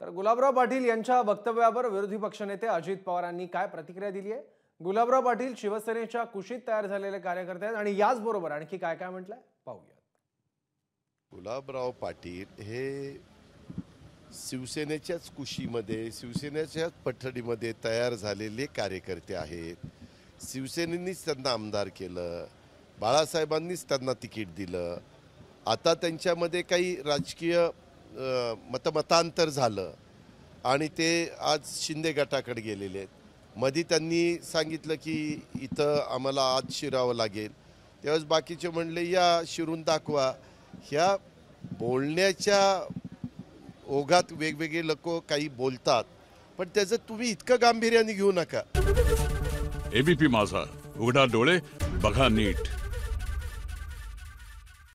तर गुलाबराव पाटील यांच्या वक्तव्यावर विरोधी पक्षनेते अजित पवारांनी काय प्रतिक्रिया दिली आहे गुलाबराव पाटील शिवसेनेच्या कुशीत तयार झालेले कार्यकर्ते आहेत आणि याचबरोबर आणखी काय काय म्हटलंय पाहूयात गुलाबराव पाटील हे शिवसेनेच्याच कुशीमध्ये शिवसेनेच्याच पठडीमध्ये तयार झालेले कार्यकर्ते आहेत शिवसेनेनीच त्यांना आमदार केलं बाळासाहेबांनीच त्यांना तिकीट दिलं आता त्यांच्यामध्ये काही राजकीय मतमतांतर झालं आणि ते आज शिंदे गटाकडे गेलेले आहेत मध्ये त्यांनी सांगितलं की इथं आम्हाला आज शिरावं लागेल त्यावेळेस बाकीचे म्हणले या शिरून दाखवा ह्या बोलण्याच्या ओघात वेगवेगळे लोक काही बोलतात पण त्याचं तुम्ही इतकं गांभीर्याने घेऊ नका एबीपी माझा उघडा डोळे बघा नीट